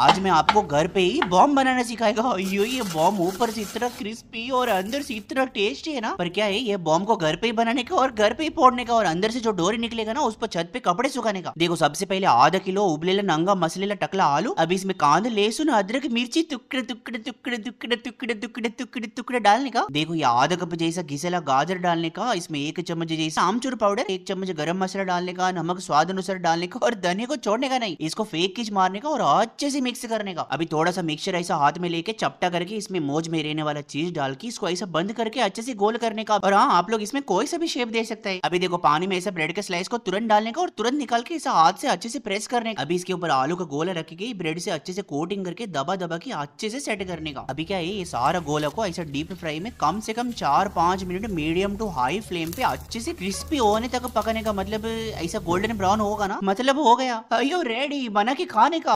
आज मैं आपको घर पे ही बॉम बनाना सिखाएगा यो ये बॉम ऊपर से इतना क्रिस्पी और अंदर से इतना टेस्टी है ना पर क्या है ये बॉम को घर पे ही बनाने का और घर पे ही फोड़ने का और अंदर से जो डोरी निकलेगा ना उस पर छत पे कपड़े सुखाने का देखो सबसे पहले आधा किलो उबलेला नंगा मसलेला टकला आलू अभी इसमें कांद लहसुन अदरक मिर्ची टुकड़े टुकड़े टुकड़े टुकड़े टुकड़े टुकड़े टुकड़े टुकड़े डालने का देखो ये आधा कप जैसा घिसेला गाजर डालने का इसमें एक चम्मच जैसा आमचूर पाउडर एक चम्मच गर्म मसाला डालने का नमक स्वाद अनुसार डालने का और धनिया को छोड़ने का नहीं इसको फेक किच मारने का और अच्छे से मिक्स करने का अभी थोड़ा सा मिक्सर ऐसा हाथ में लेके चपटा करके इसमें मोज में रहने वाला चीज डाल के इसको ऐसा बंद करके अच्छे से गोल करने का और हाँ आप लोग इसमें कोई सा भी शेप दे सकते हैं अभी देखो पानी में ऐसा ब्रेड के स्लाइस को तुरंत डालने का और तुरंत निकाल के ऐसा हाथ से अच्छे से प्रेस करने का अभी इसके ऊपर आलू का गोला गई ब्रेड से अच्छे से कोटिंग करके दबा दबा के अच्छे से सेट करने का अभी क्या है ये सारा गोला को ऐसा डीप फ्राई में कम से कम चार पांच minute medium to high flame पे अच्छे से क्रिस्पी होने तक पकने का मतलब ऐसा गोल्डन ब्राउन होगा ना मतलब हो गया अयो रेडी बना के खाने का